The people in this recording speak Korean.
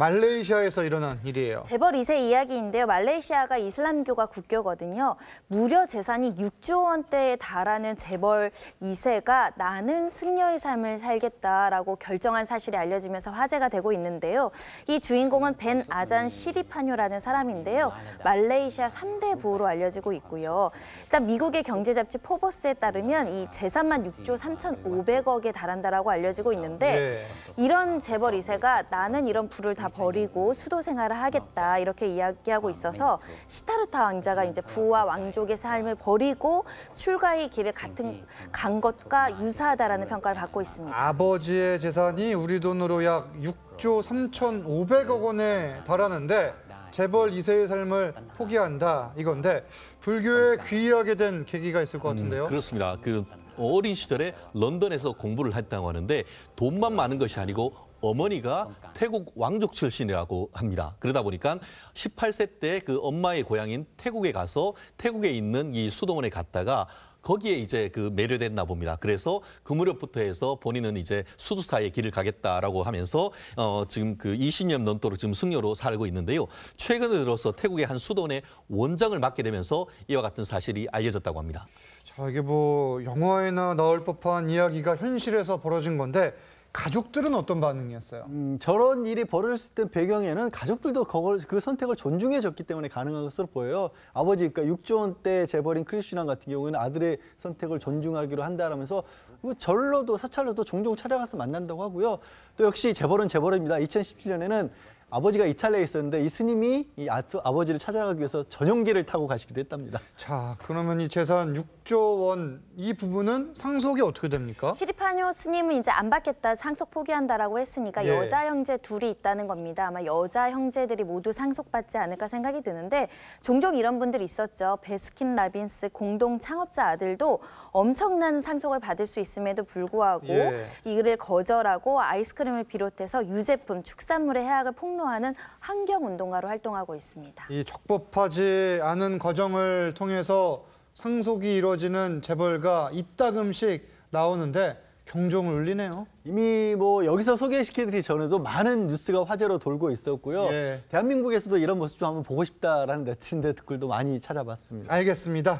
말레이시아에서 일어난 일이에요. 재벌 2세 이야기인데요. 말레이시아가 이슬람교가 국교거든요. 무려 재산이 6조 원대에 달하는 재벌 2세가 나는 승려의 삶을 살겠다라고 결정한 사실이 알려지면서 화제가 되고 있는데요. 이 주인공은 벤 아잔 시리파뇨라는 사람인데요. 말레이시아 3대 부호로 알려지고 있고요. 일단 미국의 경제 잡지 포버스에 따르면 이 재산만 6조 3,500억에 달한다라고 알려지고 있는데 예. 이런 재벌 2세가 나는 이런 부를 다 버리고 수도 생활을 하겠다 어. 이렇게 이야기하고 아, 있어서 네, 그렇죠. 시타르타 왕자가 이제 부와 왕족의 네. 삶을 버리고 출가의 길을 같은 간 것과 유사하다라는 평가를 네. 받고 있습니다. 아버지의 재산이 우리 돈으로 약 6조 3,500억 그렇죠. 원에 달하는데 재벌 2세의 삶을 포기한다 이건데 불교에 그러니까. 귀의하게 된 계기가 있을 것 음, 같은데요. 음, 그렇습니다. 그 어린 시절에 런던에서 공부를 했다고 하는데 돈만 많은 것이 아니고 어머니가 잠깐. 그러니까. 태국 왕족 출신이라고 합니다. 그러다 보니까 18세 때 그 엄마의 고향인 태국에 가서 태국에 있는 이 수도원에 갔다가 거기에 이제 그 매료됐나 봅니다. 그래서 그 무렵부터 해서 본인은 이제 수도사의 길을 가겠다라고 하면서 어 지금 그 20년 넘도록 지금 승려로 살고 있는데요. 최근에 들어서 태국의 한 수도원의 원장을 맡게 되면서 이와 같은 사실이 알려졌다고 합니다. 자, 이게 뭐 영화에나 나올 법한 이야기가 현실에서 벌어진 건데 가족들은 어떤 반응이었어요? 음, 저런 일이 벌어졌을 때 배경에는 가족들도 그걸, 그 선택을 존중해줬기 때문에 가능한 것으로 보여요. 아버지, 그러니까 6조 원대 재벌인 크리슈나 같은 경우에는 아들의 선택을 존중하기로 한다라면서 뭐 절로도 사찰로도 종종 찾아가서 만난다고 하고요. 또 역시 재벌은 재벌입니다. 2017년에는 아버지가 이탈리아에 있었는데 이 스님이 이 아버지를 찾아가기 위해서 전용기를 타고 가시기도 했답니다. 자, 그러면 이 재산 6조 원 이 부분은 상속이 어떻게 됩니까? 시리파뇨 스님은 이제 안 받겠다, 상속 포기한다라고 했으니까 예. 여자 형제 둘이 있다는 겁니다. 아마 여자 형제들이 모두 상속받지 않을까 생각이 드는데 종종 이런 분들이 있었죠. 베스킨 라빈스 공동 창업자 아들도 엄청난 상속을 받을 수 있음에도 불구하고 예. 이를 거절하고 아이스크림을 비롯해서 유제품, 축산물의 해악을 폭로 폭로하는 환경운동가로 활동하고 있습니다. 이 적법하지 않은 과정을 통해서 상속이 이루어지는 재벌가 이따금씩 나오는데 경종을 울리네요. 이미 뭐 여기서 소개시켜드리 전에도 많은 뉴스가 화제로 돌고 있었고요. 예. 대한민국에서도 이런 모습 좀 한번 보고 싶다라는 내친 댓글도 많이 찾아봤습니다. 알겠습니다.